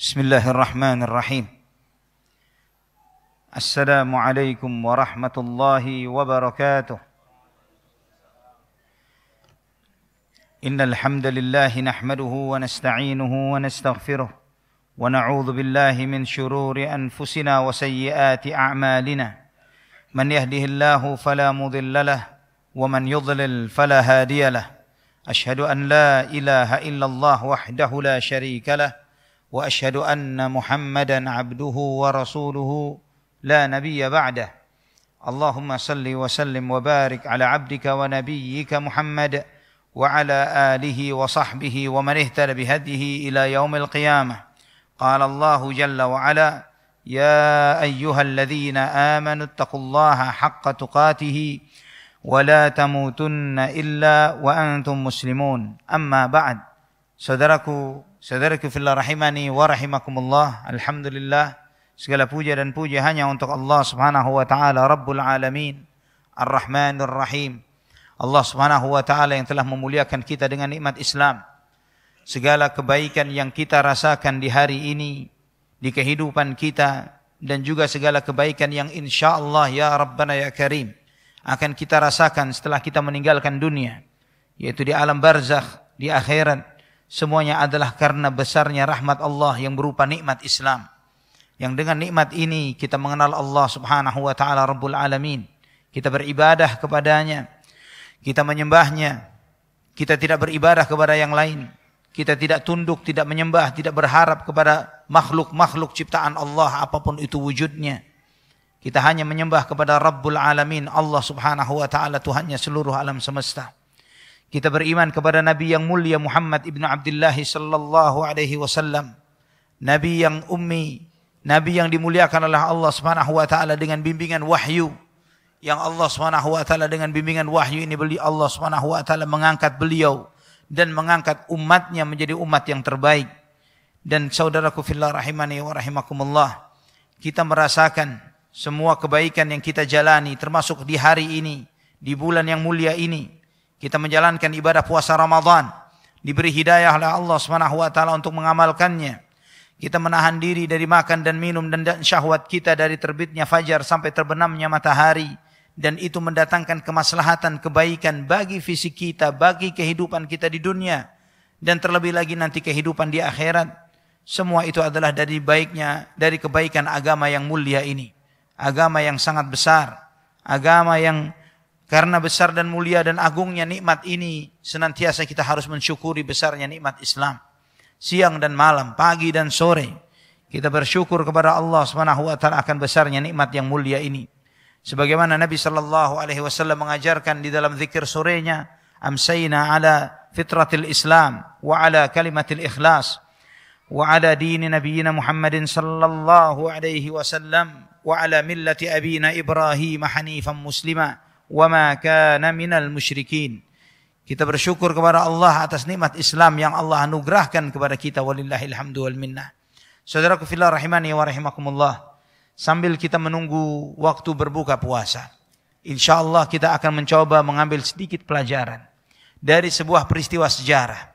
بسم الله الرحمن الرحيم السلام عليكم ورحمة الله وبركاته إن الحمد لله نحمده ونستعينه ونستغفره ونعوذ بالله من شرور أنفسنا وسيئات أعمالنا من يهده الله فلا مضل له ومن يضلل فلا هادي له أشهد أن لا إله إلا الله وحده لا شريك له واشهد ان محمدا عبده ورسوله لا نبي بعده اللهم صل وسلم وبارك على عبدك ونبيك محمد وعلى اله وصحبه ومن اهتدى بهديه الى يوم القيامه قال الله جل وعلا يا ايها الذين امنوا اتقوا الله حق تقاته ولا تموتن الا وانتم مسلمون اما بعد saudaraku Saudaraku fillah rahimani wa rahimakumullah. Alhamdulillah segala puja dan puja hanya untuk Allah Subhanahu wa taala Rabbul alamin. ar rahmanur Rahim. Allah Subhanahu wa taala yang telah memuliakan kita dengan nikmat Islam. Segala kebaikan yang kita rasakan di hari ini di kehidupan kita dan juga segala kebaikan yang insya Allah ya Rabbana ya Karim akan kita rasakan setelah kita meninggalkan dunia yaitu di alam barzakh di akhirat Semuanya adalah karena besarnya rahmat Allah yang berupa nikmat Islam. Yang dengan nikmat ini kita mengenal Allah Subhanahu wa taala Rabbul Alamin. Kita beribadah kepadanya. Kita menyembahnya. Kita tidak beribadah kepada yang lain. Kita tidak tunduk, tidak menyembah, tidak berharap kepada makhluk-makhluk ciptaan Allah apapun itu wujudnya. Kita hanya menyembah kepada Rabbul Alamin, Allah Subhanahu wa taala Tuhannya seluruh alam semesta. Kita beriman kepada Nabi yang mulia Muhammad ibnu Abdullah sallallahu alaihi wasallam. Nabi yang ummi, Nabi yang dimuliakan oleh Allah Subhanahu wa taala dengan bimbingan wahyu. Yang Allah Subhanahu wa taala dengan bimbingan wahyu ini beli Allah Subhanahu wa taala mengangkat beliau dan mengangkat umatnya menjadi umat yang terbaik. Dan saudaraku fillah rahimani wa rahimakumullah, kita merasakan semua kebaikan yang kita jalani termasuk di hari ini, di bulan yang mulia ini kita menjalankan ibadah puasa Ramadan. Diberi hidayah oleh Allah Subhanahu wa taala untuk mengamalkannya. Kita menahan diri dari makan dan minum dan syahwat kita dari terbitnya fajar sampai terbenamnya matahari dan itu mendatangkan kemaslahatan kebaikan bagi fisik kita, bagi kehidupan kita di dunia dan terlebih lagi nanti kehidupan di akhirat. Semua itu adalah dari baiknya dari kebaikan agama yang mulia ini. Agama yang sangat besar, agama yang karena besar dan mulia dan agungnya nikmat ini, senantiasa kita harus mensyukuri besarnya nikmat Islam. Siang dan malam, pagi dan sore, kita bersyukur kepada Allah Subhanahu wa taala akan besarnya nikmat yang mulia ini. Sebagaimana Nabi sallallahu alaihi wasallam mengajarkan di dalam zikir sorenya, amsayna ala fitratil Islam wa ala kalimatil ikhlas wa ala dini nabiyina Muhammadin sallallahu alaihi wasallam wa ala millati abina Ibrahim hanifan muslima wa ma kana minal musyrikin. Kita bersyukur kepada Allah atas nikmat Islam yang Allah anugerahkan kepada kita walillahil hamdu wal minnah. Saudaraku fillah rahimani wa rahimakumullah. Sambil kita menunggu waktu berbuka puasa. InsyaAllah kita akan mencoba mengambil sedikit pelajaran dari sebuah peristiwa sejarah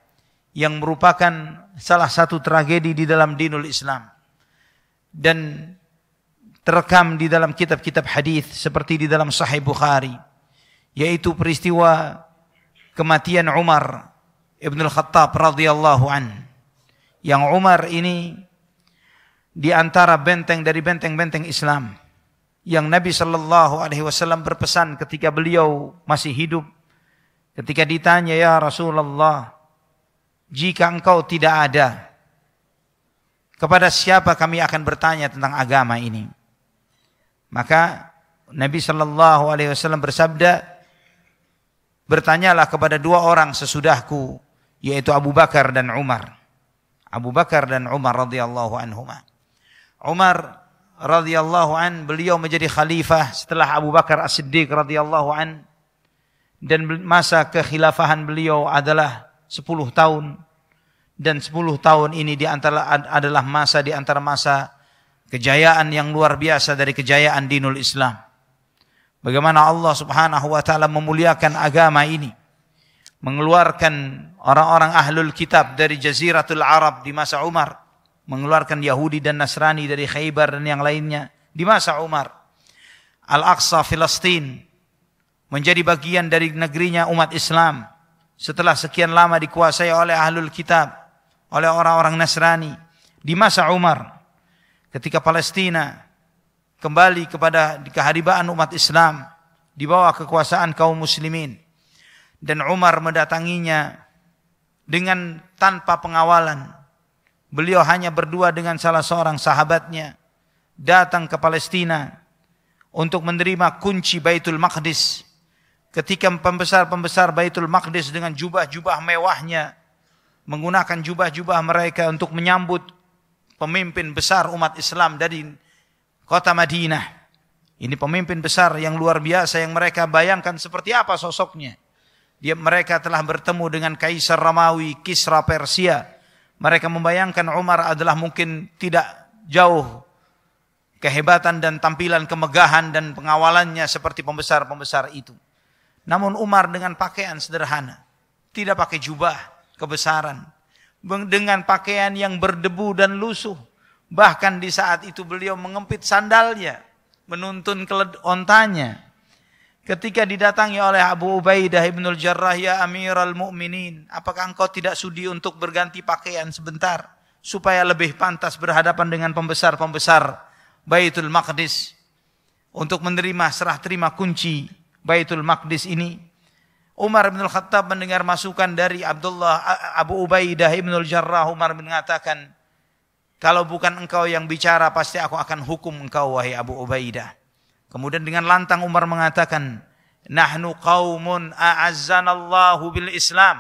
yang merupakan salah satu tragedi di dalam dinul Islam. Dan terekam di dalam kitab-kitab hadis seperti di dalam Sahih Bukhari yaitu peristiwa kematian Umar Ibn Al-Khattab radhiyallahu an yang Umar ini di antara benteng dari benteng-benteng Islam yang Nabi Sallallahu Alaihi Wasallam berpesan ketika beliau masih hidup ketika ditanya ya Rasulullah jika engkau tidak ada kepada siapa kami akan bertanya tentang agama ini maka Nabi Shallallahu Alaihi Wasallam bersabda, bertanyalah kepada dua orang sesudahku, yaitu Abu Bakar dan Umar. Abu Bakar dan Umar radhiyallahu anhuma. Umar radhiyallahu an beliau menjadi khalifah setelah Abu Bakar As-Siddiq radhiyallahu an dan masa kekhilafahan beliau adalah 10 tahun dan 10 tahun ini di antara adalah masa di antara masa Kejayaan yang luar biasa dari kejayaan dinul Islam. Bagaimana Allah subhanahu wa ta'ala memuliakan agama ini. Mengeluarkan orang-orang ahlul kitab dari jaziratul Arab di masa Umar. Mengeluarkan Yahudi dan Nasrani dari Khaybar dan yang lainnya di masa Umar. Al-Aqsa, Filistin menjadi bagian dari negerinya umat Islam setelah sekian lama dikuasai oleh ahlul kitab, oleh orang-orang Nasrani di masa Umar ketika Palestina kembali kepada keharibaan umat Islam di bawah kekuasaan kaum muslimin dan Umar mendatanginya dengan tanpa pengawalan beliau hanya berdua dengan salah seorang sahabatnya datang ke Palestina untuk menerima kunci Baitul Maqdis ketika pembesar-pembesar Baitul Maqdis dengan jubah-jubah mewahnya menggunakan jubah-jubah mereka untuk menyambut pemimpin besar umat Islam dari kota Madinah. Ini pemimpin besar yang luar biasa yang mereka bayangkan seperti apa sosoknya. Dia mereka telah bertemu dengan Kaisar Romawi, Kisra Persia. Mereka membayangkan Umar adalah mungkin tidak jauh kehebatan dan tampilan kemegahan dan pengawalannya seperti pembesar-pembesar itu. Namun Umar dengan pakaian sederhana, tidak pakai jubah kebesaran, dengan pakaian yang berdebu dan lusuh. Bahkan di saat itu beliau mengempit sandalnya, menuntun keled ontanya. Ketika didatangi oleh Abu Ubaidah ibnul Jarrah, ya Amir al-Mu'minin, apakah engkau tidak sudi untuk berganti pakaian sebentar supaya lebih pantas berhadapan dengan pembesar-pembesar Baitul Maqdis untuk menerima serah terima kunci Baitul Maqdis ini? Umar bin Khattab mendengar masukan dari Abdullah Abu Ubaidah bin Jarrah Umar bin mengatakan kalau bukan engkau yang bicara pasti aku akan hukum engkau wahai Abu Ubaidah. Kemudian dengan lantang Umar mengatakan nahnu qaumun Allah bil Islam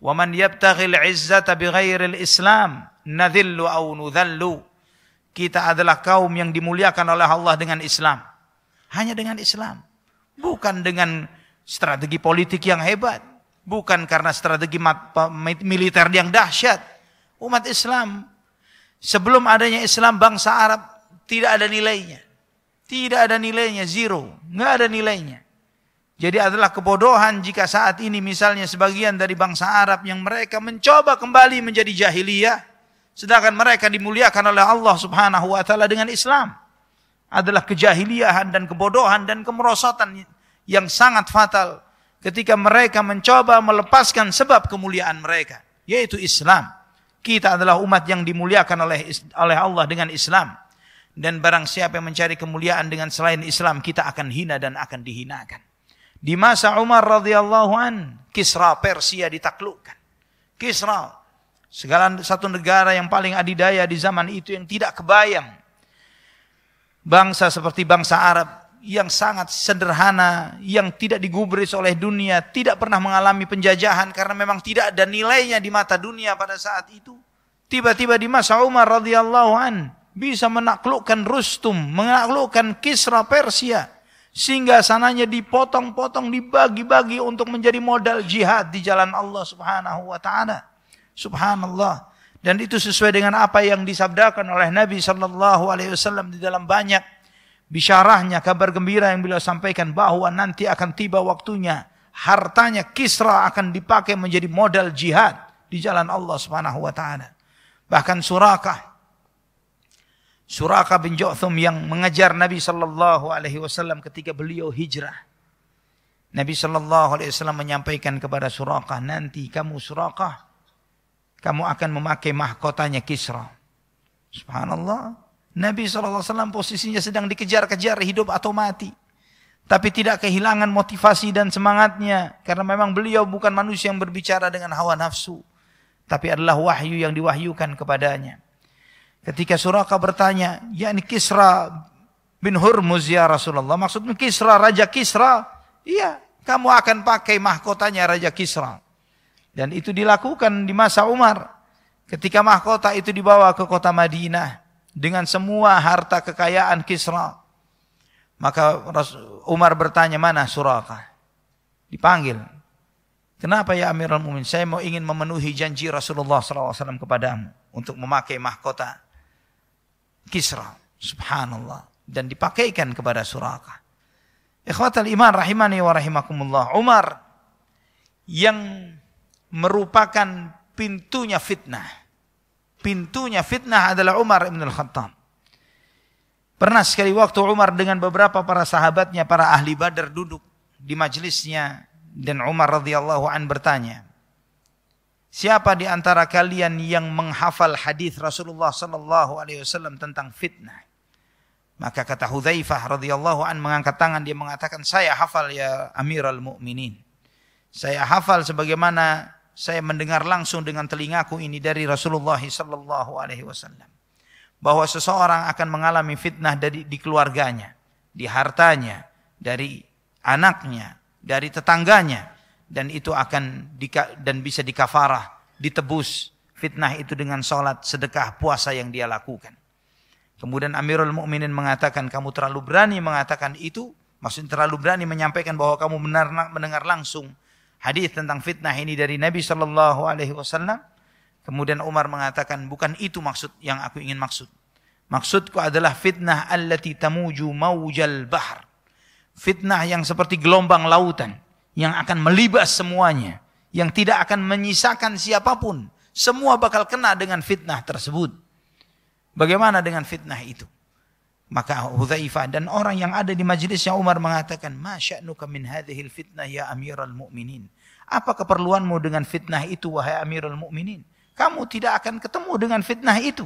wa man yabtaghil izzata bighairil Islam nadhillu aw nudhallu. Kita adalah kaum yang dimuliakan oleh Allah dengan Islam. Hanya dengan Islam, bukan dengan strategi politik yang hebat, bukan karena strategi militer yang dahsyat. Umat Islam sebelum adanya Islam bangsa Arab tidak ada nilainya. Tidak ada nilainya, zero. Nggak ada nilainya. Jadi adalah kebodohan jika saat ini misalnya sebagian dari bangsa Arab yang mereka mencoba kembali menjadi jahiliyah. Sedangkan mereka dimuliakan oleh Allah subhanahu wa ta'ala dengan Islam. Adalah kejahiliahan dan kebodohan dan kemerosotan yang sangat fatal ketika mereka mencoba melepaskan sebab kemuliaan mereka, yaitu Islam. Kita adalah umat yang dimuliakan oleh oleh Allah dengan Islam. Dan barang siapa yang mencari kemuliaan dengan selain Islam, kita akan hina dan akan dihinakan. Di masa Umar radhiyallahu an, Kisra Persia ditaklukkan. Kisra, segala satu negara yang paling adidaya di zaman itu yang tidak kebayang. Bangsa seperti bangsa Arab yang sangat sederhana, yang tidak digubris oleh dunia, tidak pernah mengalami penjajahan karena memang tidak ada nilainya di mata dunia pada saat itu. Tiba-tiba di masa Umar radhiyallahu an bisa menaklukkan Rustum, menaklukkan Kisra Persia sehingga sananya dipotong-potong, dibagi-bagi untuk menjadi modal jihad di jalan Allah Subhanahu wa taala. Subhanallah. Dan itu sesuai dengan apa yang disabdakan oleh Nabi sallallahu alaihi wasallam di dalam banyak bisyarahnya, kabar gembira yang beliau sampaikan bahwa nanti akan tiba waktunya hartanya Kisra akan dipakai menjadi modal jihad di jalan Allah Subhanahu wa taala. Bahkan Surakah Surakah bin Jotham yang mengejar Nabi sallallahu alaihi wasallam ketika beliau hijrah. Nabi sallallahu alaihi wasallam menyampaikan kepada Surakah, "Nanti kamu Surakah, kamu akan memakai mahkotanya Kisra." Subhanallah. Nabi SAW posisinya sedang dikejar-kejar hidup atau mati. Tapi tidak kehilangan motivasi dan semangatnya. Karena memang beliau bukan manusia yang berbicara dengan hawa nafsu. Tapi adalah wahyu yang diwahyukan kepadanya. Ketika Suraka bertanya, yakni Kisra bin Hurmuz ya Rasulullah. Maksudnya Kisra, Raja Kisra. Iya, kamu akan pakai mahkotanya Raja Kisra. Dan itu dilakukan di masa Umar. Ketika mahkota itu dibawa ke kota Madinah dengan semua harta kekayaan Kisra. Maka Umar bertanya, mana Suraka Dipanggil. Kenapa ya Amirul Mumin? Saya mau ingin memenuhi janji Rasulullah SAW kepadamu untuk memakai mahkota Kisra. Subhanallah. Dan dipakaikan kepada Suraka. Ikhwatal iman rahimani wa rahimakumullah. Umar yang merupakan pintunya fitnah pintunya fitnah adalah Umar Ibn al Khattab. Pernah sekali waktu Umar dengan beberapa para sahabatnya, para ahli badar duduk di majlisnya dan Umar radhiyallahu an bertanya, Siapa di antara kalian yang menghafal hadis Rasulullah sallallahu alaihi wasallam tentang fitnah? Maka kata Hudzaifah radhiyallahu an mengangkat tangan dia mengatakan saya hafal ya Amirul Mukminin. Saya hafal sebagaimana saya mendengar langsung dengan telingaku ini dari Rasulullah sallallahu alaihi wasallam bahwa seseorang akan mengalami fitnah dari di keluarganya, di hartanya, dari anaknya, dari tetangganya dan itu akan di, dan bisa dikafarah, ditebus fitnah itu dengan salat, sedekah, puasa yang dia lakukan. Kemudian Amirul Mukminin mengatakan kamu terlalu berani mengatakan itu, maksudnya terlalu berani menyampaikan bahwa kamu benar mendengar langsung hadis tentang fitnah ini dari Nabi Shallallahu Alaihi Wasallam. Kemudian Umar mengatakan, bukan itu maksud yang aku ingin maksud. Maksudku adalah fitnah allati tamuju maujal bahr. Fitnah yang seperti gelombang lautan. Yang akan melibas semuanya. Yang tidak akan menyisakan siapapun. Semua bakal kena dengan fitnah tersebut. Bagaimana dengan fitnah itu? Maka Hudzaifah dan orang yang ada di majelisnya Umar mengatakan, "Ma sya'nuka min hadhil fitnah ya Amiral Mu'minin?" Apa keperluanmu dengan fitnah itu wahai Amirul Mukminin? Kamu tidak akan ketemu dengan fitnah itu.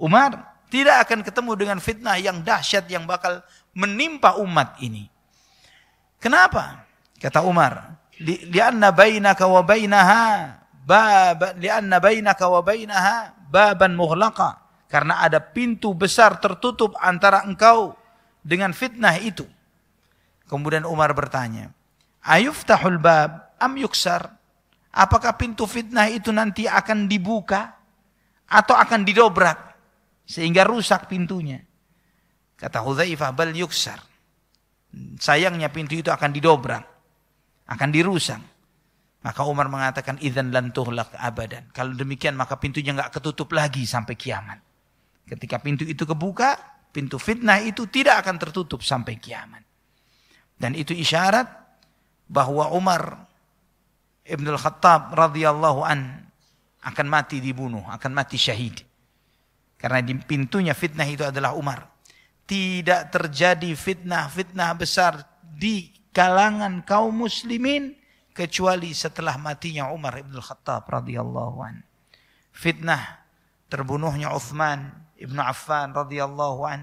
Umar tidak akan ketemu dengan fitnah yang dahsyat yang bakal menimpa umat ini. Kenapa? Kata Umar, li'anna bainaka wa bainaha bab li'anna bainaka wa bainaha baban mughlaqa karena ada pintu besar tertutup antara engkau dengan fitnah itu. Kemudian Umar bertanya, "Ayuftahul bab?" am yuksar? Apakah pintu fitnah itu nanti akan dibuka atau akan didobrak sehingga rusak pintunya? Kata Hudzaifah bal yuksar. Sayangnya pintu itu akan didobrak, akan dirusak. Maka Umar mengatakan idzan lan tuhlak abadan. Kalau demikian maka pintunya nggak ketutup lagi sampai kiamat. Ketika pintu itu kebuka, pintu fitnah itu tidak akan tertutup sampai kiamat. Dan itu isyarat bahwa Umar al Khattab radhiyallahu an akan mati dibunuh, akan mati syahid. Karena di pintunya fitnah itu adalah Umar. Tidak terjadi fitnah-fitnah besar di kalangan kaum muslimin kecuali setelah matinya Umar Ibn Khattab radhiyallahu an. Fitnah terbunuhnya Uthman Ibn Affan radhiyallahu an.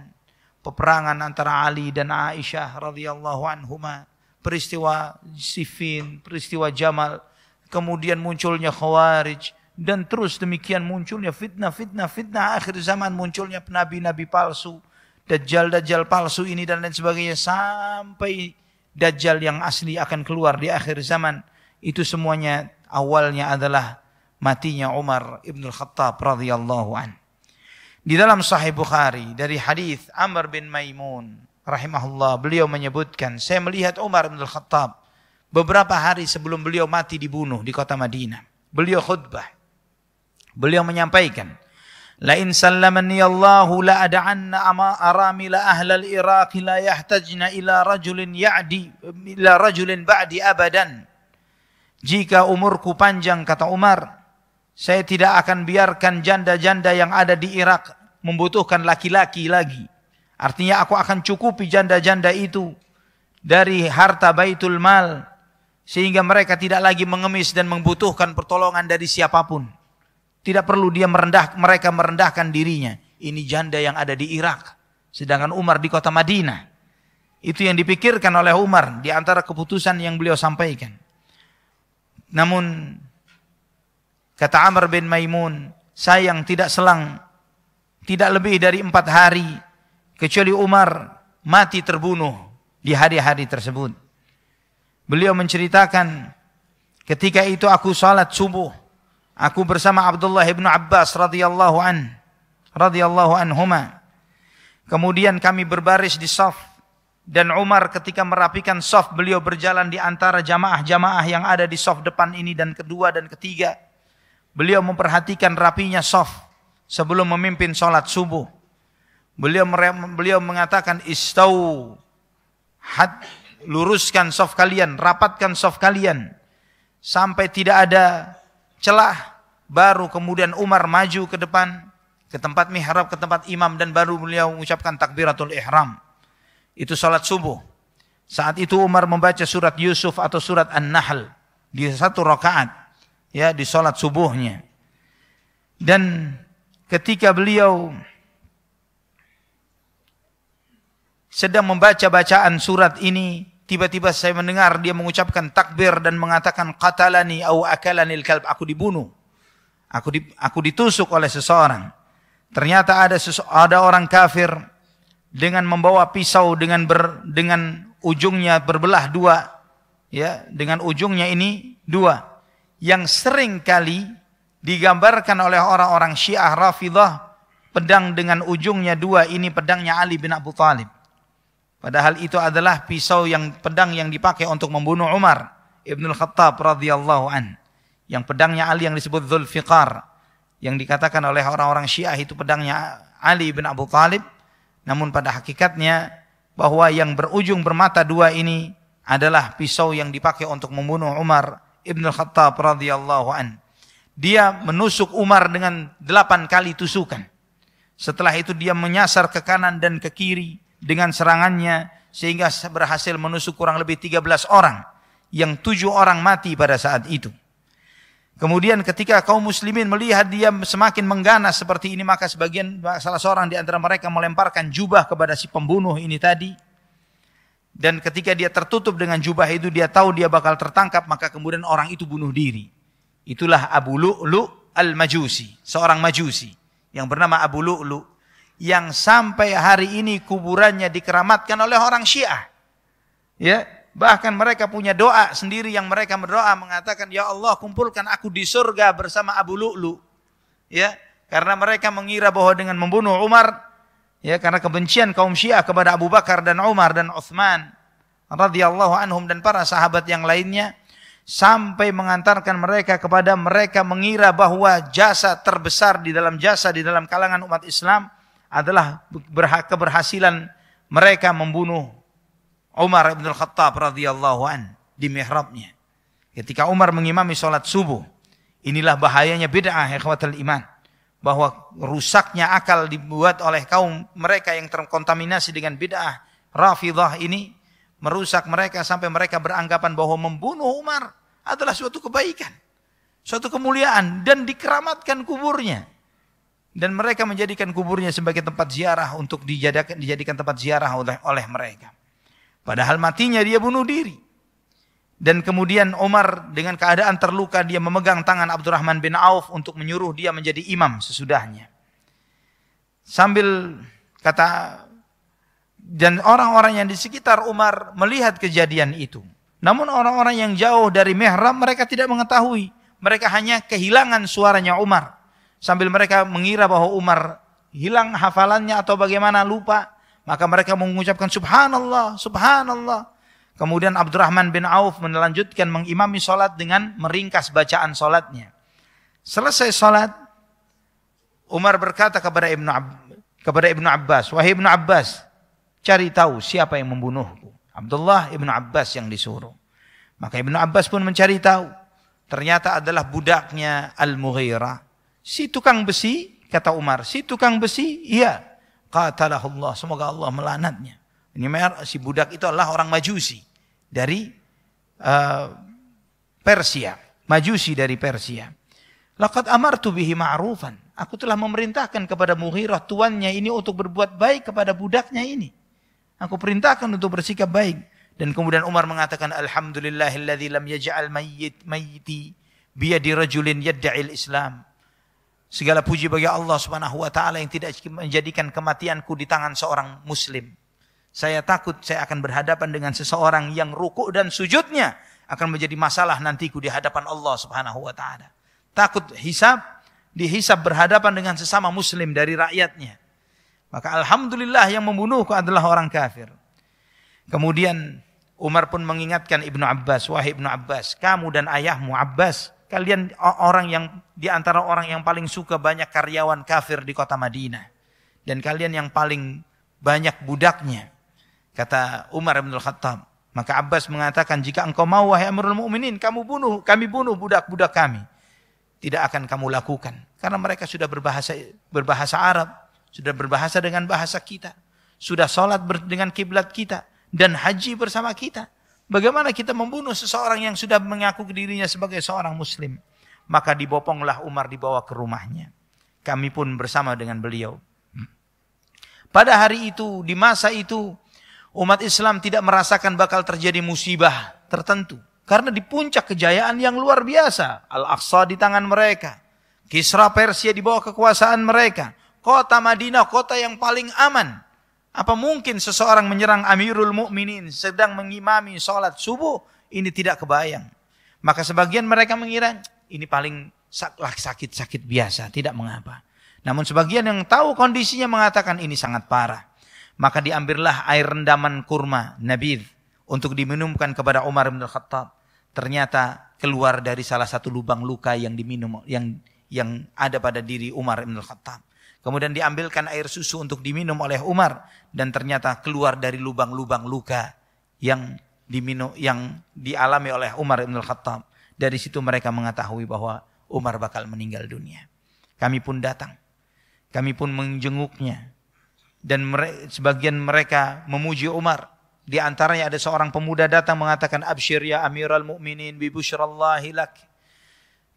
Peperangan antara Ali dan Aisyah radhiyallahu anhuma. Peristiwa Siffin, peristiwa Jamal, kemudian munculnya khawarij, dan terus demikian munculnya fitnah, fitnah, fitnah akhir zaman munculnya nabi-nabi palsu, dajjal-dajjal palsu ini dan lain sebagainya sampai dajjal yang asli akan keluar di akhir zaman. Itu semuanya awalnya adalah matinya Umar Ibn al Khattab radhiyallahu an. Di dalam Sahih Bukhari dari hadis Amr bin Maimun rahimahullah beliau menyebutkan saya melihat Umar Ibn Khattab Beberapa hari sebelum beliau mati dibunuh di kota Madinah. Beliau khutbah. Beliau menyampaikan. Lain sallamani Allahu la ada'anna ama aramila ahlal Iraq la yahtajna ila rajulin ya'di ila rajulin ba'di abadan. Jika umurku panjang kata Umar, saya tidak akan biarkan janda-janda yang ada di Irak membutuhkan laki-laki lagi. Artinya aku akan cukupi janda-janda itu dari harta Baitul Mal sehingga mereka tidak lagi mengemis dan membutuhkan pertolongan dari siapapun. Tidak perlu dia merendah mereka merendahkan dirinya. Ini janda yang ada di Irak, sedangkan Umar di kota Madinah. Itu yang dipikirkan oleh Umar di antara keputusan yang beliau sampaikan. Namun kata Amr bin Maimun, sayang tidak selang tidak lebih dari empat hari kecuali Umar mati terbunuh di hari-hari tersebut. Beliau menceritakan ketika itu aku salat subuh. Aku bersama Abdullah ibnu Abbas radhiyallahu an radhiyallahu anhuma. Kemudian kami berbaris di saf dan Umar ketika merapikan saf beliau berjalan di antara jamaah-jamaah yang ada di saf depan ini dan kedua dan ketiga. Beliau memperhatikan rapinya saf sebelum memimpin salat subuh. Beliau beliau mengatakan istau hat luruskan soft kalian, rapatkan soft kalian sampai tidak ada celah. Baru kemudian Umar maju ke depan ke tempat mihrab, ke tempat imam dan baru beliau mengucapkan takbiratul ihram. Itu salat subuh. Saat itu Umar membaca surat Yusuf atau surat An-Nahl di satu rakaat ya di salat subuhnya. Dan ketika beliau sedang membaca bacaan surat ini, tiba-tiba saya mendengar dia mengucapkan takbir dan mengatakan qatalani au akalani kalb, aku dibunuh. Aku di, aku ditusuk oleh seseorang. Ternyata ada sesu, ada orang kafir dengan membawa pisau dengan ber, dengan ujungnya berbelah dua ya dengan ujungnya ini dua yang sering kali digambarkan oleh orang-orang Syiah Rafidah pedang dengan ujungnya dua ini pedangnya Ali bin Abu Thalib Padahal itu adalah pisau yang pedang yang dipakai untuk membunuh Umar Ibnul Khattab radhiyallahu an. Yang pedangnya Ali yang disebut Zulfiqar yang dikatakan oleh orang-orang Syiah itu pedangnya Ali bin Abu Talib. Namun pada hakikatnya bahwa yang berujung bermata dua ini adalah pisau yang dipakai untuk membunuh Umar Ibnul Khattab radhiyallahu an. Dia menusuk Umar dengan delapan kali tusukan. Setelah itu dia menyasar ke kanan dan ke kiri dengan serangannya sehingga berhasil menusuk kurang lebih 13 orang yang tujuh orang mati pada saat itu. Kemudian ketika kaum muslimin melihat dia semakin mengganas seperti ini maka sebagian salah seorang di antara mereka melemparkan jubah kepada si pembunuh ini tadi. Dan ketika dia tertutup dengan jubah itu dia tahu dia bakal tertangkap maka kemudian orang itu bunuh diri. Itulah Abu Lu'lu Al-Majusi, seorang Majusi yang bernama Abu Lu'lu yang sampai hari ini kuburannya dikeramatkan oleh orang Syiah. Ya, bahkan mereka punya doa sendiri yang mereka berdoa mengatakan ya Allah kumpulkan aku di surga bersama Abu Lu'lu. Ya, karena mereka mengira bahwa dengan membunuh Umar ya karena kebencian kaum Syiah kepada Abu Bakar dan Umar dan Uthman radhiyallahu anhum dan para sahabat yang lainnya sampai mengantarkan mereka kepada mereka mengira bahwa jasa terbesar di dalam jasa di dalam kalangan umat Islam adalah keberhasilan mereka membunuh Umar bin Khattab radhiyallahu an di mihrabnya. Ketika Umar mengimami sholat subuh, inilah bahayanya bid'ah ikhwatul iman. Bahwa rusaknya akal dibuat oleh kaum mereka yang terkontaminasi dengan bid'ah rafidah ini merusak mereka sampai mereka beranggapan bahwa membunuh Umar adalah suatu kebaikan, suatu kemuliaan dan dikeramatkan kuburnya dan mereka menjadikan kuburnya sebagai tempat ziarah untuk dijadikan, dijadikan tempat ziarah oleh oleh mereka. Padahal matinya dia bunuh diri. Dan kemudian Umar dengan keadaan terluka dia memegang tangan Abdurrahman bin Auf untuk menyuruh dia menjadi imam sesudahnya. Sambil kata dan orang-orang yang di sekitar Umar melihat kejadian itu. Namun orang-orang yang jauh dari mihrab mereka tidak mengetahui. Mereka hanya kehilangan suaranya Umar sambil mereka mengira bahwa Umar hilang hafalannya atau bagaimana lupa, maka mereka mengucapkan subhanallah, subhanallah. Kemudian Abdurrahman bin Auf melanjutkan mengimami salat dengan meringkas bacaan salatnya. Selesai salat, Umar berkata kepada Ibnu Ab kepada Ibnu Abbas, "Wahai Ibnu Abbas, cari tahu siapa yang membunuhku." Abdullah Ibnu Abbas yang disuruh. Maka Ibnu Abbas pun mencari tahu. Ternyata adalah budaknya Al-Mughirah Si tukang besi, kata Umar, si tukang besi, iya. Katalah Allah, semoga Allah melanatnya. Ini si budak itu adalah orang majusi dari uh, Persia. Majusi dari Persia. Laqad amar bihi ma'rufan. Aku telah memerintahkan kepada Mughirah tuannya ini untuk berbuat baik kepada budaknya ini. Aku perintahkan untuk bersikap baik. Dan kemudian Umar mengatakan alhamdulillahilladzi lam yaj'al mayyit mayyiti biyadi rajulin yadda'il Islam Segala puji bagi Allah Subhanahu wa taala yang tidak menjadikan kematianku di tangan seorang muslim. Saya takut saya akan berhadapan dengan seseorang yang ruku dan sujudnya akan menjadi masalah nantiku di hadapan Allah Subhanahu wa taala. Takut hisab, dihisab berhadapan dengan sesama muslim dari rakyatnya. Maka alhamdulillah yang membunuhku adalah orang kafir. Kemudian Umar pun mengingatkan Ibnu Abbas, wahai Ibnu Abbas, kamu dan ayahmu Abbas kalian orang yang di antara orang yang paling suka banyak karyawan kafir di kota Madinah dan kalian yang paling banyak budaknya kata Umar bin Khattab maka Abbas mengatakan jika engkau mau wahai Amirul Mukminin kamu bunuh kami bunuh budak-budak kami tidak akan kamu lakukan karena mereka sudah berbahasa berbahasa Arab sudah berbahasa dengan bahasa kita sudah sholat dengan kiblat kita dan haji bersama kita Bagaimana kita membunuh seseorang yang sudah mengaku dirinya sebagai seorang muslim? Maka diboponglah Umar dibawa ke rumahnya. Kami pun bersama dengan beliau. Pada hari itu, di masa itu, umat Islam tidak merasakan bakal terjadi musibah tertentu. Karena di puncak kejayaan yang luar biasa, Al-Aqsa di tangan mereka, Kisra Persia di bawah kekuasaan mereka, kota Madinah kota yang paling aman. Apa mungkin seseorang menyerang Amirul Mukminin sedang mengimami sholat subuh? Ini tidak kebayang. Maka sebagian mereka mengira ini paling sakit-sakit biasa, tidak mengapa. Namun sebagian yang tahu kondisinya mengatakan ini sangat parah. Maka diambillah air rendaman kurma, Nabi untuk diminumkan kepada Umar bin Khattab. Ternyata keluar dari salah satu lubang luka yang diminum yang yang ada pada diri Umar bin Khattab. Kemudian diambilkan air susu untuk diminum oleh Umar dan ternyata keluar dari lubang-lubang luka yang diminum yang dialami oleh Umar bin Khattab. Dari situ mereka mengetahui bahwa Umar bakal meninggal dunia. Kami pun datang. Kami pun menjenguknya. Dan mere, sebagian mereka memuji Umar. Di antaranya ada seorang pemuda datang mengatakan, Abshir ya amiral mu'minin bibushrallah lak.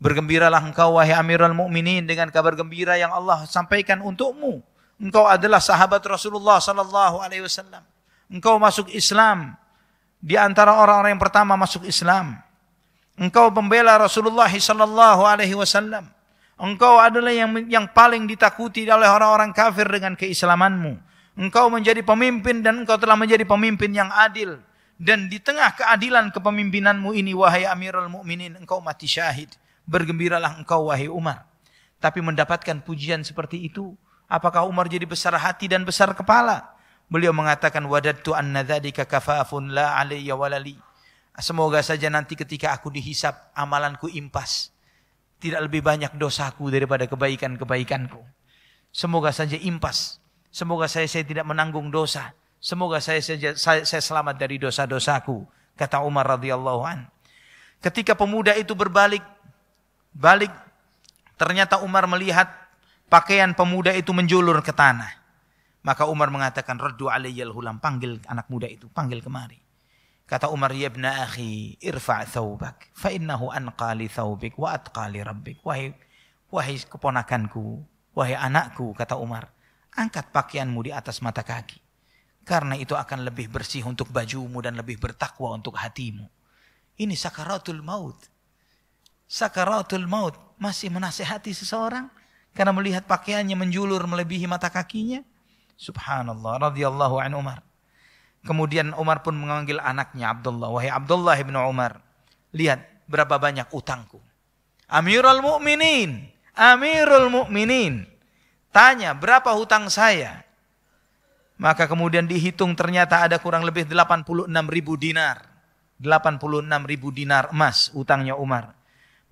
Bergembiralah engkau wahai Amirul Mukminin dengan kabar gembira yang Allah sampaikan untukmu. Engkau adalah sahabat Rasulullah sallallahu alaihi wasallam. Engkau masuk Islam di antara orang-orang yang pertama masuk Islam. Engkau pembela Rasulullah sallallahu alaihi wasallam. Engkau adalah yang yang paling ditakuti oleh orang-orang kafir dengan keislamanmu. Engkau menjadi pemimpin dan engkau telah menjadi pemimpin yang adil. Dan di tengah keadilan kepemimpinanmu ini wahai Amirul Mukminin engkau mati syahid bergembiralah engkau wahai Umar. Tapi mendapatkan pujian seperti itu, apakah Umar jadi besar hati dan besar kepala? Beliau mengatakan wadattu anna dzalika kafafun la alayya walali. Semoga saja nanti ketika aku dihisap amalanku impas. Tidak lebih banyak dosaku daripada kebaikan-kebaikanku. Semoga saja impas. Semoga saya saya tidak menanggung dosa. Semoga saya saya, saya, saya selamat dari dosa-dosaku, kata Umar radhiyallahu an. Ketika pemuda itu berbalik balik ternyata Umar melihat pakaian pemuda itu menjulur ke tanah. Maka Umar mengatakan, Raddu alayyal hulam, panggil anak muda itu, panggil kemari. Kata Umar, ya akhi, irfa' thawbak, fa innahu anqa li thawbik wa atqa li rabbik. Wahai, wahai keponakanku, wahai anakku, kata Umar, angkat pakaianmu di atas mata kaki. Karena itu akan lebih bersih untuk bajumu dan lebih bertakwa untuk hatimu. Ini sakaratul maut sakaratul maut masih menasehati seseorang karena melihat pakaiannya menjulur melebihi mata kakinya. Subhanallah radhiyallahu an Umar. Kemudian Umar pun memanggil anaknya Abdullah, wahai Abdullah bin Umar, lihat berapa banyak utangku. Amirul Mukminin, Amirul Mukminin. Tanya berapa hutang saya? Maka kemudian dihitung ternyata ada kurang lebih 86 ribu dinar. 86 ribu dinar emas utangnya Umar.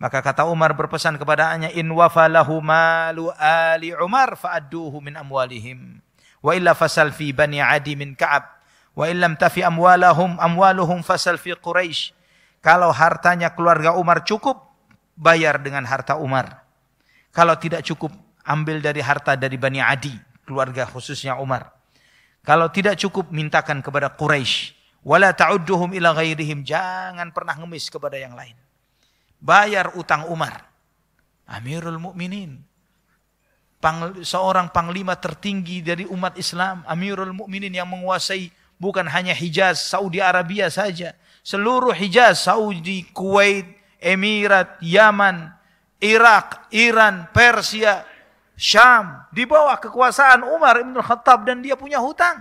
Maka kata Umar berpesan kepadaannya, In wafalahu malu ali Umar fa'adduhu min amwalihim. Wa illa fasal fi bani Adi min Ka'ab. Wa illam tafi amwalahum amwaluhum fasal fi Quraish. Kalau hartanya keluarga Umar cukup, bayar dengan harta Umar. Kalau tidak cukup, ambil dari harta dari Bani Adi, keluarga khususnya Umar. Kalau tidak cukup, mintakan kepada Quraisy. Wala ta'udduhum ila ghairihim. Jangan pernah ngemis kepada yang lain bayar utang Umar. Amirul Mukminin. seorang panglima tertinggi dari umat Islam, Amirul Mukminin yang menguasai bukan hanya Hijaz, Saudi Arabia saja, seluruh Hijaz, Saudi, Kuwait, Emirat, Yaman, Irak, Iran, Persia, Syam, di bawah kekuasaan Umar Ibn Khattab dan dia punya hutang.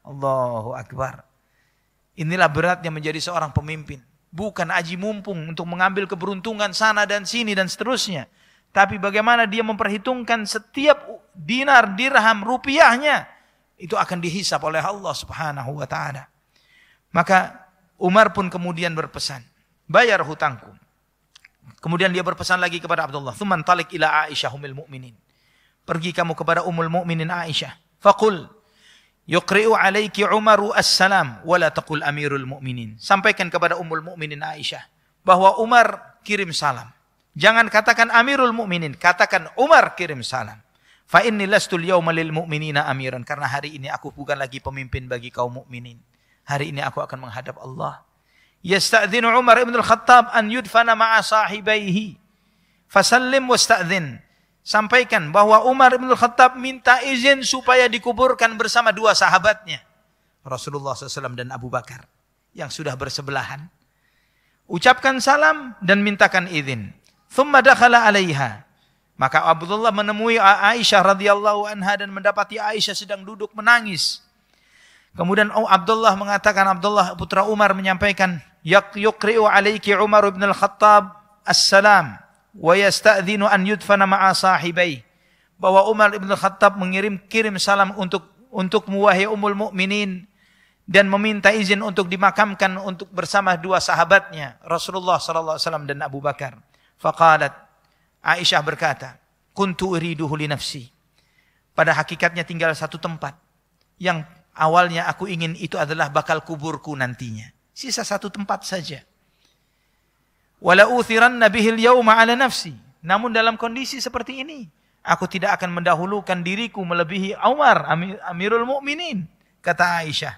Allahu Akbar. Inilah beratnya menjadi seorang pemimpin. Bukan aji mumpung untuk mengambil keberuntungan sana dan sini dan seterusnya. Tapi bagaimana dia memperhitungkan setiap dinar, dirham, rupiahnya. Itu akan dihisap oleh Allah subhanahu wa ta'ala. Maka Umar pun kemudian berpesan. Bayar hutangku. Kemudian dia berpesan lagi kepada Abdullah. Thuman talik ila Aisyah humil mu'minin. Pergi kamu kepada umul mu'minin Aisyah. Fakul Yukri'u alaiki Umaru wa la taqul amirul mu'minin. Sampaikan kepada ummul mu'minin Aisyah bahwa Umar kirim salam. Jangan katakan amirul mu'minin, katakan Umar kirim salam. Fa inni lastul yauma lil mu'minina amiran karena hari ini aku bukan lagi pemimpin bagi kaum mukminin. Hari ini aku akan menghadap Allah. Yasta'dzinu Umar ibn al-Khattab an yudfana ma'a sahibaihi. Fasallim wasta'dzin sampaikan bahwa Umar bin Khattab minta izin supaya dikuburkan bersama dua sahabatnya. Rasulullah SAW dan Abu Bakar yang sudah bersebelahan. Ucapkan salam dan mintakan izin. Thumma dakhala alaiha. Maka Abdullah menemui Aisyah radhiyallahu anha dan mendapati Aisyah sedang duduk menangis. Kemudian Abdullah mengatakan Abdullah putra Umar menyampaikan, "Yaqri'u alaiki Umar bin khattab as-salam." wa yasta'dhinu an yudfana ma'a sahibai bahwa Umar bin Khattab mengirim kirim salam untuk untuk muwahi umul mukminin dan meminta izin untuk dimakamkan untuk bersama dua sahabatnya Rasulullah sallallahu alaihi wasallam dan Abu Bakar. Faqalat Aisyah berkata, "Kuntu uriduhu li nafsi." Pada hakikatnya tinggal satu tempat yang awalnya aku ingin itu adalah bakal kuburku nantinya. Sisa satu tempat saja. Wala uthiran nabihil yauma ala nafsi. Namun dalam kondisi seperti ini, aku tidak akan mendahulukan diriku melebihi Umar Amirul Mukminin, kata Aisyah.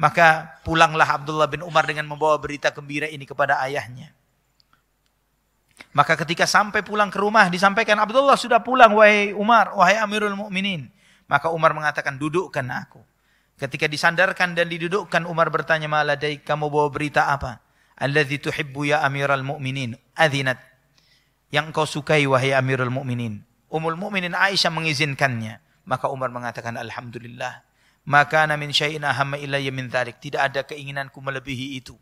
Maka pulanglah Abdullah bin Umar dengan membawa berita gembira ini kepada ayahnya. Maka ketika sampai pulang ke rumah disampaikan Abdullah sudah pulang wahai Umar, wahai Amirul Mukminin. Maka Umar mengatakan dudukkan aku. Ketika disandarkan dan didudukkan Umar bertanya Maladai kamu bawa berita apa? Alladhi tuhibbu ya amiral mu'minin Adhinat. yang engkau sukai wahai amirul mu'minin umul mu'minin Aisyah mengizinkannya maka Umar mengatakan alhamdulillah maka na min syai'in ahamma ilayya min tarik tidak ada keinginanku melebihi itu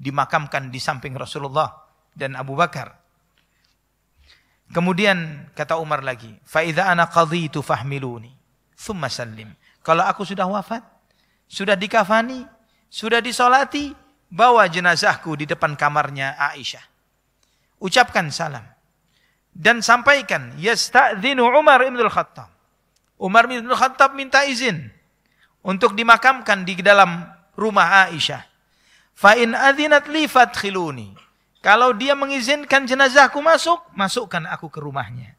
dimakamkan di samping Rasulullah dan Abu Bakar kemudian kata Umar lagi Fa'idha ana qadhitu fahmiluni thumma salim. kalau aku sudah wafat sudah dikafani sudah disolati bawa jenazahku di depan kamarnya Aisyah. Ucapkan salam. Dan sampaikan, yasta'zinu Umar ibn al-Khattab. Umar ibn al-Khattab minta izin untuk dimakamkan di dalam rumah Aisyah. Fa'in adzinat li fadkhiluni. Kalau dia mengizinkan jenazahku masuk, masukkan aku ke rumahnya.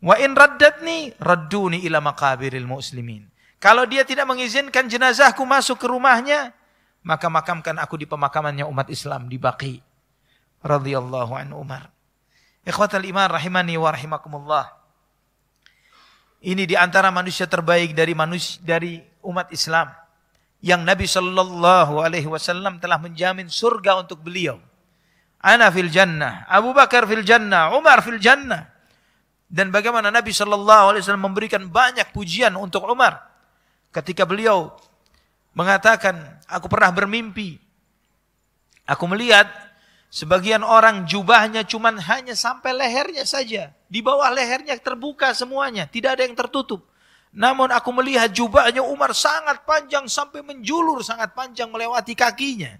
Wa in raddatni, radduni ila maqabiril muslimin. Kalau dia tidak mengizinkan jenazahku masuk ke rumahnya, maka makamkan aku di pemakamannya umat Islam di Baqi. Radhiyallahu an Umar. Ikhwatal iman rahimani wa rahimakumullah. Ini di antara manusia terbaik dari manusia dari umat Islam yang Nabi Shallallahu Alaihi Wasallam telah menjamin surga untuk beliau. Ana fil jannah, Abu Bakar fil jannah, Umar fil jannah. Dan bagaimana Nabi Shallallahu Alaihi Wasallam memberikan banyak pujian untuk Umar ketika beliau mengatakan, aku pernah bermimpi. Aku melihat sebagian orang jubahnya cuma hanya sampai lehernya saja. Di bawah lehernya terbuka semuanya, tidak ada yang tertutup. Namun aku melihat jubahnya Umar sangat panjang sampai menjulur, sangat panjang melewati kakinya.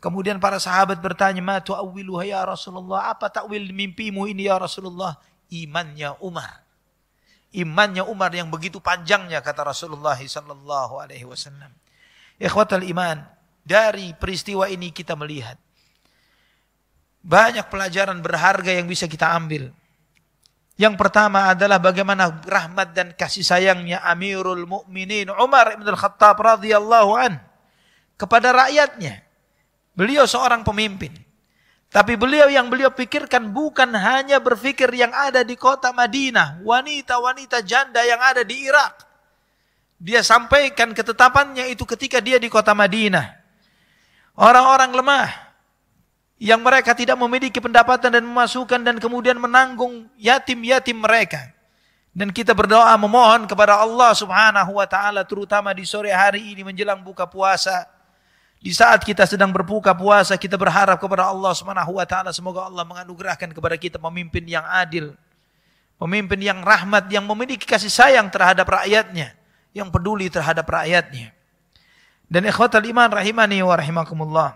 Kemudian para sahabat bertanya, "Ma tu'awwilu ya Rasulullah? Apa takwil mimpimu ini ya Rasulullah?" Imannya Umar. Imannya Umar yang begitu panjangnya kata Rasulullah sallallahu alaihi wasallam. Ikhwatal iman, dari peristiwa ini kita melihat banyak pelajaran berharga yang bisa kita ambil. Yang pertama adalah bagaimana rahmat dan kasih sayangnya Amirul Mukminin Umar bin khattab radhiyallahu an kepada rakyatnya. Beliau seorang pemimpin. Tapi beliau yang beliau pikirkan bukan hanya berpikir yang ada di kota Madinah, wanita-wanita janda yang ada di Irak. Dia sampaikan ketetapannya itu ketika dia di kota Madinah. Orang-orang lemah yang mereka tidak memiliki pendapatan dan memasukkan dan kemudian menanggung yatim-yatim mereka. Dan kita berdoa memohon kepada Allah subhanahu wa ta'ala terutama di sore hari ini menjelang buka puasa. Di saat kita sedang berbuka puasa kita berharap kepada Allah subhanahu wa ta'ala semoga Allah menganugerahkan kepada kita pemimpin yang adil. Pemimpin yang rahmat yang memiliki kasih sayang terhadap rakyatnya yang peduli terhadap rakyatnya. Dan ikhwatal iman rahimani wa rahimakumullah.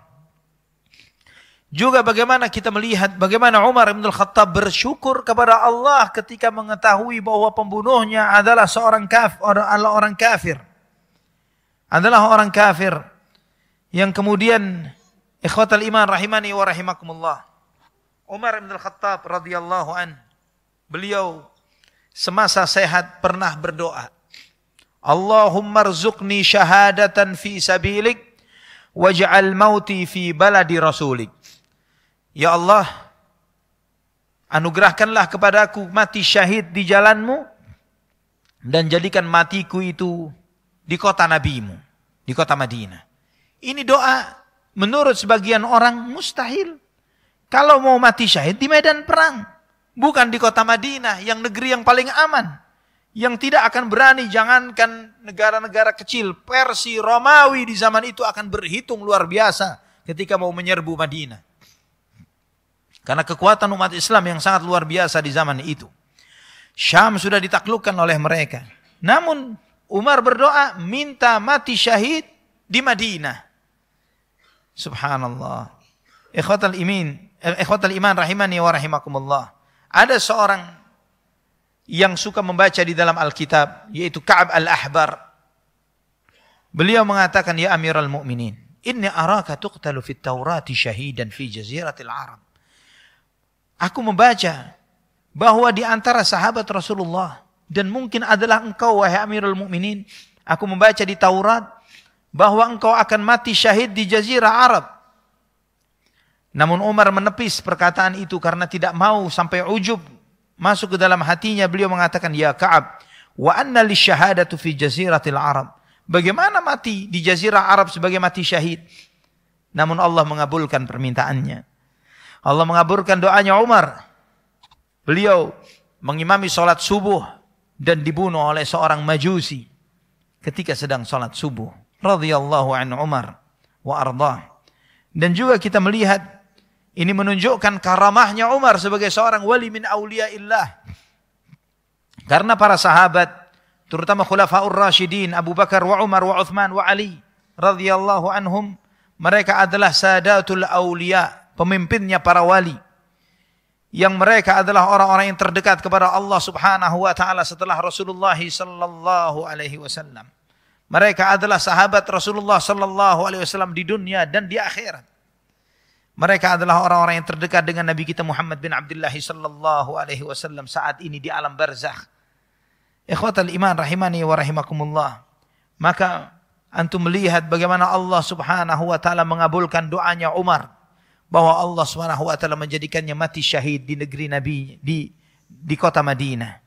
Juga bagaimana kita melihat bagaimana Umar bin Khattab bersyukur kepada Allah ketika mengetahui bahwa pembunuhnya adalah seorang kafir, adalah orang kafir. Adalah orang kafir yang kemudian ikhwatal iman rahimani wa rahimakumullah. Umar bin Khattab radhiyallahu an beliau semasa sehat pernah berdoa. Allahumma rzuqni syahadatan fi sabilik waj'al mauti fi baladi rasulik. Ya Allah, anugerahkanlah kepadaku mati syahid di jalanmu dan jadikan matiku itu di kota nabimu, di kota Madinah. Ini doa menurut sebagian orang mustahil. Kalau mau mati syahid di medan perang, bukan di kota Madinah yang negeri yang paling aman yang tidak akan berani jangankan negara-negara kecil Persi Romawi di zaman itu akan berhitung luar biasa ketika mau menyerbu Madinah karena kekuatan umat Islam yang sangat luar biasa di zaman itu Syam sudah ditaklukkan oleh mereka namun Umar berdoa minta mati syahid di Madinah subhanallah ikhwatal iman eh, ikhwatal iman rahimani wa rahimakumullah ada seorang yang suka membaca di dalam Alkitab yaitu Ka'ab al-Ahbar. Beliau mengatakan ya Amirul Mukminin, inni araka tuqtalu fit Taurati syahidan fi jaziratil Arab. Aku membaca bahwa di antara sahabat Rasulullah dan mungkin adalah engkau wahai Amirul Mukminin, aku membaca di Taurat bahwa engkau akan mati syahid di jazirah Arab. Namun Umar menepis perkataan itu karena tidak mau sampai ujub masuk ke dalam hatinya beliau mengatakan ya Ka'ab wa anna li syahadatu fi jaziratil Arab. Bagaimana mati di jazirah Arab sebagai mati syahid? Namun Allah mengabulkan permintaannya. Allah mengabulkan doanya Umar. Beliau mengimami salat subuh dan dibunuh oleh seorang majusi ketika sedang salat subuh. Radhiyallahu an Umar wa ardah. Dan juga kita melihat ini menunjukkan karamahnya Umar sebagai seorang wali min illah. Karena para sahabat, terutama khulafaur rasyidin Abu Bakar wa Umar wa Uthman wa Ali radhiyallahu anhum, mereka adalah sadatul aulia, pemimpinnya para wali. Yang mereka adalah orang-orang yang terdekat kepada Allah Subhanahu wa taala setelah Rasulullah sallallahu alaihi wasallam. Mereka adalah sahabat Rasulullah sallallahu alaihi wasallam di dunia dan di akhirat. Mereka adalah orang-orang yang terdekat dengan Nabi kita Muhammad bin Abdullah sallallahu alaihi wasallam saat ini di alam barzakh. Ikhwatal iman rahimani wa rahimakumullah. Maka antum melihat bagaimana Allah Subhanahu wa taala mengabulkan doanya Umar bahwa Allah Subhanahu wa taala menjadikannya mati syahid di negeri Nabi di di kota Madinah.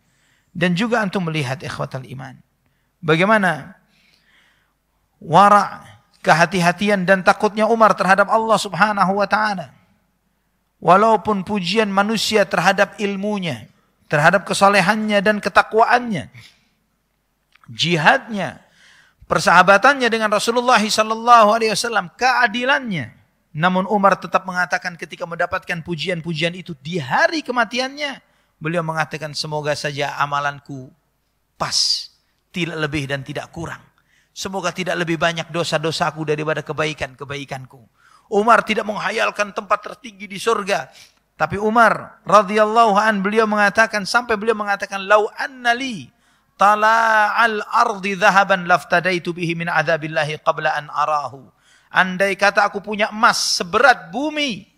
Dan juga antum melihat ikhwatal iman bagaimana wara' kehati-hatian dan takutnya Umar terhadap Allah Subhanahu wa taala. Walaupun pujian manusia terhadap ilmunya, terhadap kesalehannya dan ketakwaannya, jihadnya, persahabatannya dengan Rasulullah sallallahu alaihi wasallam, keadilannya. Namun Umar tetap mengatakan ketika mendapatkan pujian-pujian itu di hari kematiannya, beliau mengatakan semoga saja amalanku pas, tidak lebih dan tidak kurang. Semoga tidak lebih banyak dosa-dosaku daripada kebaikan-kebaikanku. Umar tidak menghayalkan tempat tertinggi di surga. Tapi Umar radhiyallahu an beliau mengatakan sampai beliau mengatakan lau annali al ardi dhahaban laftadaitu bihi min adzabillahi qabla an arahu. Andai kata aku punya emas seberat bumi,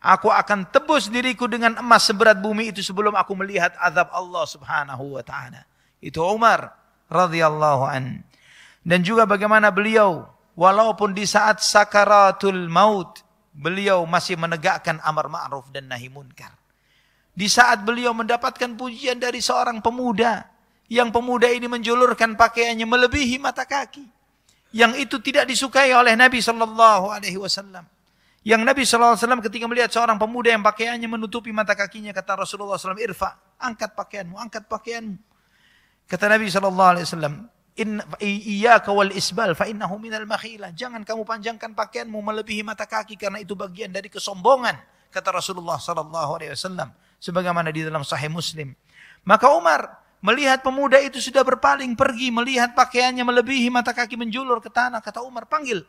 aku akan tebus diriku dengan emas seberat bumi itu sebelum aku melihat azab Allah Subhanahu wa taala. Itu Umar radhiyallahu an. Dan juga bagaimana beliau walaupun di saat sakaratul maut beliau masih menegakkan amar ma'ruf dan nahi munkar. Di saat beliau mendapatkan pujian dari seorang pemuda yang pemuda ini menjulurkan pakaiannya melebihi mata kaki yang itu tidak disukai oleh Nabi sallallahu alaihi wasallam. Yang Nabi sallallahu alaihi wasallam ketika melihat seorang pemuda yang pakaiannya menutupi mata kakinya kata Rasulullah sallallahu "Irfa, angkat pakaianmu, angkat pakaianmu." Kata Nabi sallallahu alaihi wasallam, In iya kawal isbal fa innahu minal makhilah. Jangan kamu panjangkan pakaianmu melebihi mata kaki karena itu bagian dari kesombongan kata Rasulullah sallallahu alaihi wasallam sebagaimana di dalam sahih Muslim. Maka Umar melihat pemuda itu sudah berpaling pergi melihat pakaiannya melebihi mata kaki menjulur ke tanah kata Umar panggil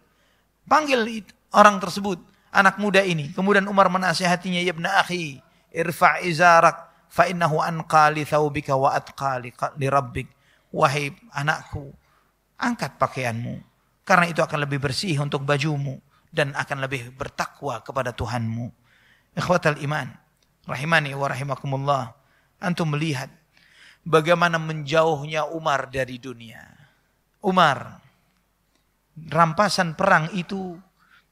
panggil orang tersebut anak muda ini kemudian Umar menasihatinya ya ibn akhi irfa izarak fa innahu anqali thawbika wa atqali li rabbik wahai anakku, angkat pakaianmu. Karena itu akan lebih bersih untuk bajumu dan akan lebih bertakwa kepada Tuhanmu. Ikhwatal iman, rahimani wa rahimakumullah. Antum melihat bagaimana menjauhnya Umar dari dunia. Umar, rampasan perang itu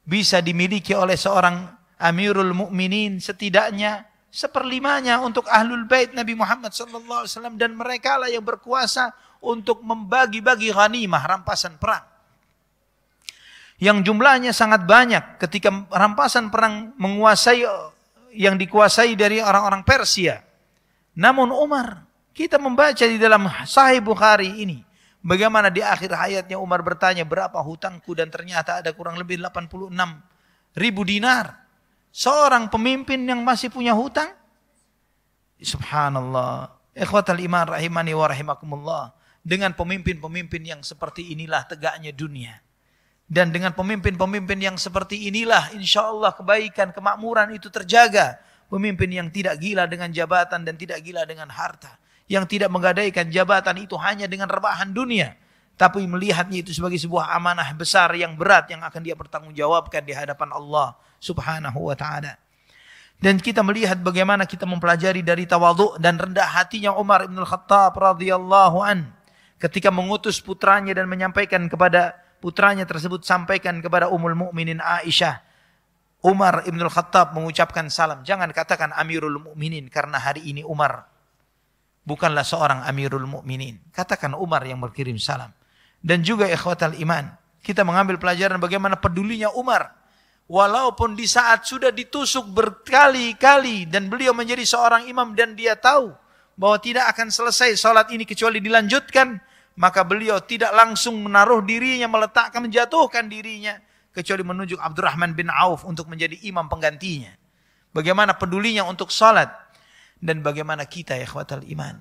bisa dimiliki oleh seorang Amirul mu'minin setidaknya seperlimanya untuk ahlul bait Nabi Muhammad SAW dan mereka lah yang berkuasa untuk membagi-bagi ghanimah, rampasan perang. Yang jumlahnya sangat banyak ketika rampasan perang menguasai yang dikuasai dari orang-orang Persia. Namun Umar, kita membaca di dalam Sahih Bukhari ini, bagaimana di akhir hayatnya Umar bertanya berapa hutangku dan ternyata ada kurang lebih 86 ribu dinar. Seorang pemimpin yang masih punya hutang, subhanallah. Ikhwatal iman rahimani wa rahimakumullah dengan pemimpin-pemimpin yang seperti inilah tegaknya dunia. Dan dengan pemimpin-pemimpin yang seperti inilah insya Allah kebaikan, kemakmuran itu terjaga. Pemimpin yang tidak gila dengan jabatan dan tidak gila dengan harta. Yang tidak menggadaikan jabatan itu hanya dengan rebahan dunia. Tapi melihatnya itu sebagai sebuah amanah besar yang berat yang akan dia pertanggungjawabkan di hadapan Allah subhanahu wa ta'ala. Dan kita melihat bagaimana kita mempelajari dari tawaduk dan rendah hatinya Umar ibn Khattab radhiyallahu anhu ketika mengutus putranya dan menyampaikan kepada putranya tersebut sampaikan kepada umul Mukminin Aisyah Umar Ibnul Khattab mengucapkan salam jangan katakan Amirul Mukminin karena hari ini Umar bukanlah seorang Amirul Mukminin katakan Umar yang berkirim salam dan juga ikhwatal iman kita mengambil pelajaran bagaimana pedulinya Umar walaupun di saat sudah ditusuk berkali-kali dan beliau menjadi seorang imam dan dia tahu bahwa tidak akan selesai sholat ini kecuali dilanjutkan maka beliau tidak langsung menaruh dirinya, meletakkan, menjatuhkan dirinya, kecuali menunjuk Abdurrahman bin Auf untuk menjadi imam penggantinya. Bagaimana pedulinya untuk salat dan bagaimana kita ya khawatir iman.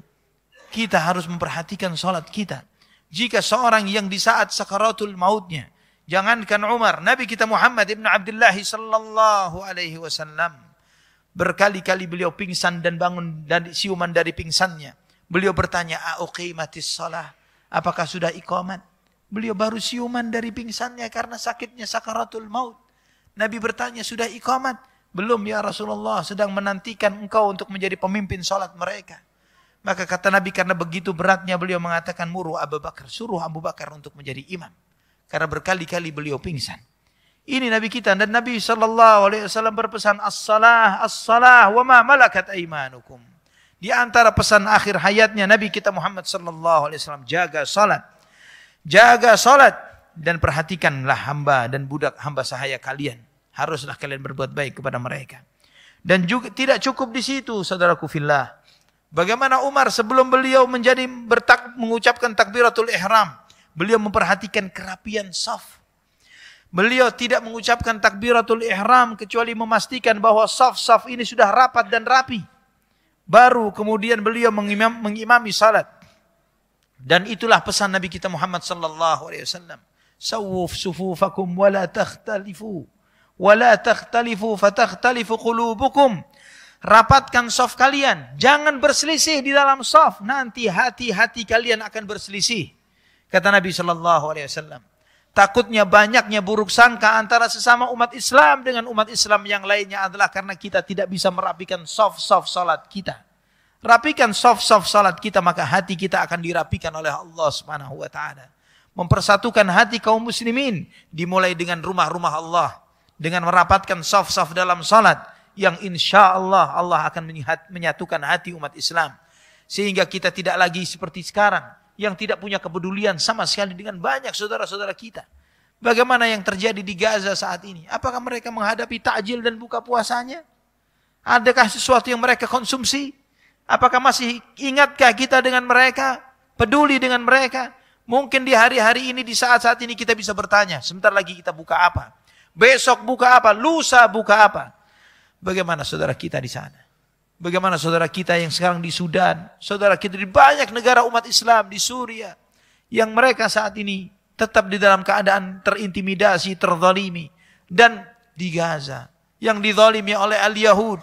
Kita harus memperhatikan salat kita. Jika seorang yang di saat sakaratul mautnya, jangankan Umar, Nabi kita Muhammad ibn Abdullah sallallahu alaihi wasallam berkali-kali beliau pingsan dan bangun dari siuman dari pingsannya. Beliau bertanya, "Auqimatis sholat." Apakah sudah ikomat? Beliau baru siuman dari pingsannya karena sakitnya sakaratul maut. Nabi bertanya, sudah ikomat? Belum ya Rasulullah, sedang menantikan engkau untuk menjadi pemimpin sholat mereka. Maka kata Nabi karena begitu beratnya beliau mengatakan muru Abu Bakar, suruh Abu Bakar untuk menjadi imam. Karena berkali-kali beliau pingsan. Ini Nabi kita dan Nabi saw berpesan as-salah as-salah wa ma malakat aimanukum. Di antara pesan akhir hayatnya Nabi kita Muhammad sallallahu alaihi wasallam jaga salat. Jaga salat dan perhatikanlah hamba dan budak hamba sahaya kalian. Haruslah kalian berbuat baik kepada mereka. Dan juga tidak cukup di situ saudaraku fillah. Bagaimana Umar sebelum beliau menjadi bertak, mengucapkan takbiratul ihram, beliau memperhatikan kerapian saf. Beliau tidak mengucapkan takbiratul ihram kecuali memastikan bahwa saf-saf ini sudah rapat dan rapi baru kemudian beliau mengimam, mengimami salat. Dan itulah pesan Nabi kita Muhammad sallallahu alaihi wasallam. Sawuf sufufakum wa la takhtalifu wa la takhtalifu fatakhtalifu qulubukum. Rapatkan saf kalian, jangan berselisih di dalam saf. Nanti hati-hati kalian akan berselisih. Kata Nabi sallallahu alaihi wasallam. Takutnya banyaknya buruk sangka antara sesama umat Islam dengan umat Islam yang lainnya adalah karena kita tidak bisa merapikan soft-soft salat kita. Rapikan soft-soft salat kita maka hati kita akan dirapikan oleh Allah Subhanahu wa taala. Mempersatukan hati kaum muslimin dimulai dengan rumah-rumah Allah dengan merapatkan soft-soft dalam salat yang insya Allah Allah akan menyatukan hati umat Islam sehingga kita tidak lagi seperti sekarang yang tidak punya kepedulian sama sekali dengan banyak saudara-saudara kita. Bagaimana yang terjadi di Gaza saat ini? Apakah mereka menghadapi takjil dan buka puasanya? Adakah sesuatu yang mereka konsumsi? Apakah masih ingatkah kita dengan mereka? Peduli dengan mereka? Mungkin di hari-hari ini, di saat-saat ini kita bisa bertanya, sebentar lagi kita buka apa? Besok buka apa? Lusa buka apa? Bagaimana saudara kita di sana? Bagaimana saudara kita yang sekarang di Sudan, saudara kita di banyak negara umat Islam di Suria yang mereka saat ini tetap di dalam keadaan terintimidasi, terzalimi. Dan di Gaza, yang dizalimi oleh Al-Yahud,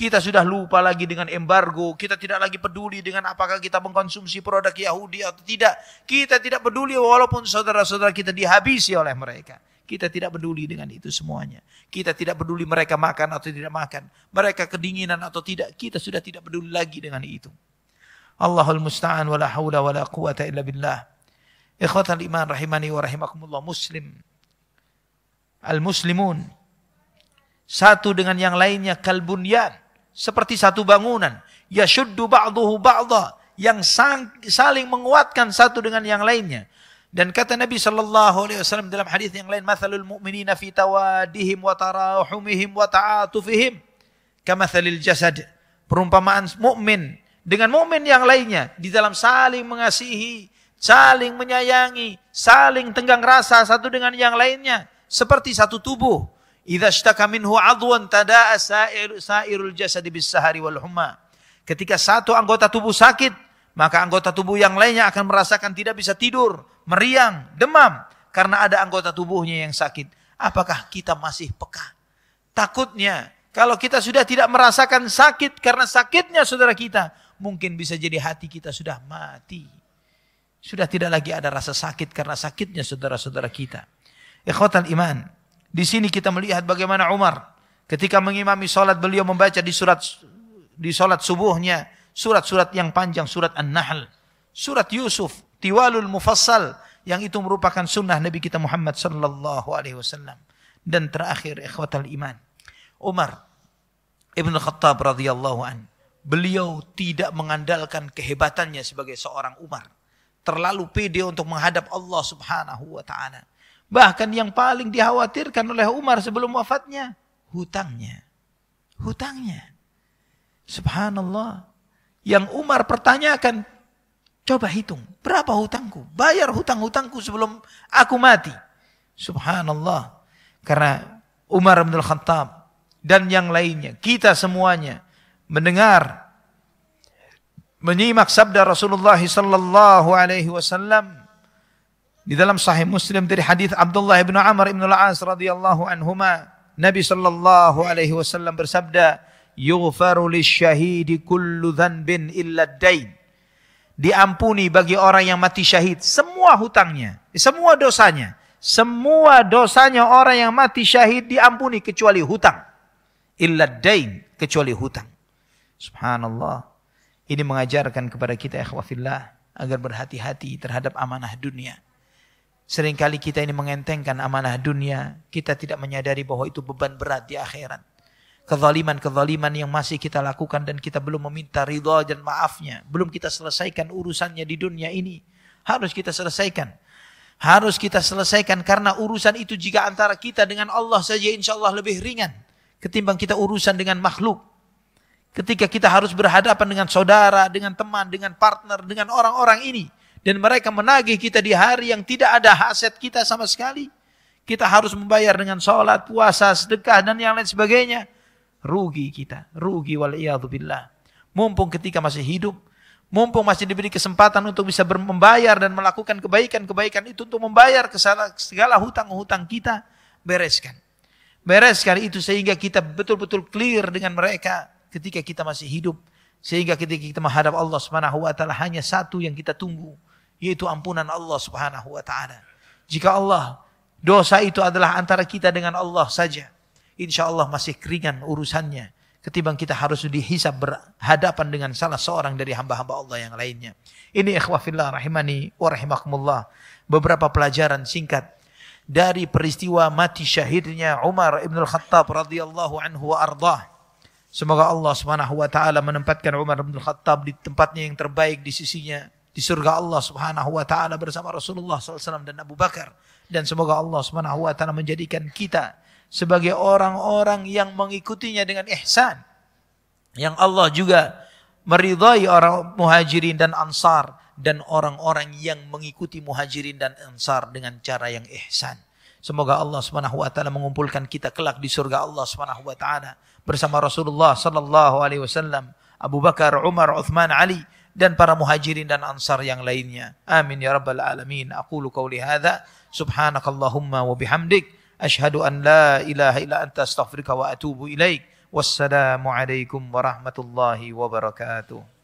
kita sudah lupa lagi dengan embargo. Kita tidak lagi peduli dengan apakah kita mengkonsumsi produk Yahudi atau tidak. Kita tidak peduli walaupun saudara-saudara kita dihabisi oleh mereka. Kita tidak peduli dengan itu semuanya. Kita tidak peduli mereka makan atau tidak makan. Mereka kedinginan atau tidak. Kita sudah tidak peduli lagi dengan itu. Allahul musta'an wa la hawla wa la quwata illa billah. Ikhwatan iman rahimani wa rahimakumullah muslim. Al-muslimun. Satu dengan yang lainnya kalbunyan seperti satu bangunan. Yashuddu ba'duhu ba'dha. Yang saling menguatkan satu dengan yang lainnya. Dan kata Nabi saw Alaihi Wasallam dalam hadis yang lain, "Mathalul mu'minina fi tawadihim wa tarahumihim wa ta'atufihim, kamathalil jasad." Perumpamaan mukmin dengan mukmin yang lainnya di dalam saling mengasihi, saling menyayangi, saling tenggang rasa satu dengan yang lainnya, seperti satu tubuh Idza ishtaka minhu adwan tada'a sa'ir, sa'irul jasad bis-sahari wal humma. Ketika satu anggota tubuh sakit, maka anggota tubuh yang lainnya akan merasakan tidak bisa tidur, meriang, demam karena ada anggota tubuhnya yang sakit. Apakah kita masih peka? Takutnya kalau kita sudah tidak merasakan sakit karena sakitnya saudara kita, mungkin bisa jadi hati kita sudah mati. Sudah tidak lagi ada rasa sakit karena sakitnya saudara-saudara kita. Ikhwatal iman. Di sini kita melihat bagaimana Umar ketika mengimami salat beliau membaca di surat di salat subuhnya surat-surat yang panjang surat An-Nahl, surat Yusuf, Tiwalul Mufassal yang itu merupakan sunnah Nabi kita Muhammad sallallahu alaihi wasallam. Dan terakhir ikhwatal iman. Umar Ibn Khattab radhiyallahu an beliau tidak mengandalkan kehebatannya sebagai seorang Umar. Terlalu pede untuk menghadap Allah Subhanahu wa taala. Bahkan yang paling dikhawatirkan oleh Umar sebelum wafatnya, hutangnya. Hutangnya. Subhanallah. Yang Umar pertanyakan, coba hitung, berapa hutangku? Bayar hutang-hutangku sebelum aku mati. Subhanallah. Karena Umar bin Khattab dan yang lainnya, kita semuanya mendengar menyimak sabda Rasulullah sallallahu alaihi wasallam di dalam Sahih Muslim dari hadis Abdullah bin Amr bin Al-As radhiyallahu anhuma, Nabi sallallahu alaihi wasallam bersabda, "Yughfaru lisyahidi kullu dhanbin illa dain." Diampuni bagi orang yang mati syahid semua hutangnya, semua dosanya. Semua dosanya orang yang mati syahid diampuni kecuali hutang. Illa dain, kecuali hutang. Subhanallah. Ini mengajarkan kepada kita ikhwafillah agar berhati-hati terhadap amanah dunia Seringkali kita ini mengentengkan amanah dunia, kita tidak menyadari bahwa itu beban berat di akhirat. Kezaliman-kezaliman yang masih kita lakukan dan kita belum meminta ridho dan maafnya. Belum kita selesaikan urusannya di dunia ini. Harus kita selesaikan. Harus kita selesaikan karena urusan itu jika antara kita dengan Allah saja insya Allah lebih ringan. Ketimbang kita urusan dengan makhluk. Ketika kita harus berhadapan dengan saudara, dengan teman, dengan partner, dengan orang-orang ini dan mereka menagih kita di hari yang tidak ada haset kita sama sekali. Kita harus membayar dengan sholat, puasa, sedekah, dan yang lain sebagainya. Rugi kita. Rugi billah. Mumpung ketika masih hidup. Mumpung masih diberi kesempatan untuk bisa membayar dan melakukan kebaikan-kebaikan itu untuk membayar segala hutang-hutang kita. Bereskan. Bereskan itu sehingga kita betul-betul clear dengan mereka ketika kita masih hidup. Sehingga ketika kita menghadap Allah Subhanahu wa taala hanya satu yang kita tunggu, yaitu ampunan Allah Subhanahu wa taala. Jika Allah dosa itu adalah antara kita dengan Allah saja, insya Allah masih keringan urusannya ketimbang kita harus dihisap berhadapan dengan salah seorang dari hamba-hamba Allah yang lainnya. Ini ikhwafillah rahimani wa rahimakumullah. Beberapa pelajaran singkat dari peristiwa mati syahidnya Umar Ibn al Khattab radhiyallahu anhu wa ardah. Semoga Allah Subhanahu wa taala menempatkan Umar bin Khattab di tempatnya yang terbaik di sisinya di surga Allah Subhanahu wa taala bersama Rasulullah SAW dan Abu Bakar dan semoga Allah Subhanahu wa taala menjadikan kita sebagai orang-orang yang mengikutinya dengan ihsan yang Allah juga meridai orang muhajirin dan ansar dan orang-orang yang mengikuti muhajirin dan ansar dengan cara yang ihsan. Semoga Allah Subhanahu wa taala mengumpulkan kita kelak di surga Allah Subhanahu wa taala bersama Rasulullah sallallahu alaihi wasallam, Abu Bakar, Umar, Uthman, Ali dan para muhajirin dan ansar yang lainnya. Amin ya rabbal alamin. Aqulu qawli hadza. Subhanakallahumma wa bihamdik ashhadu an la ilaha illa anta Astaghfirka wa atubu ilaik. Wassalamu alaikum warahmatullahi wabarakatuh.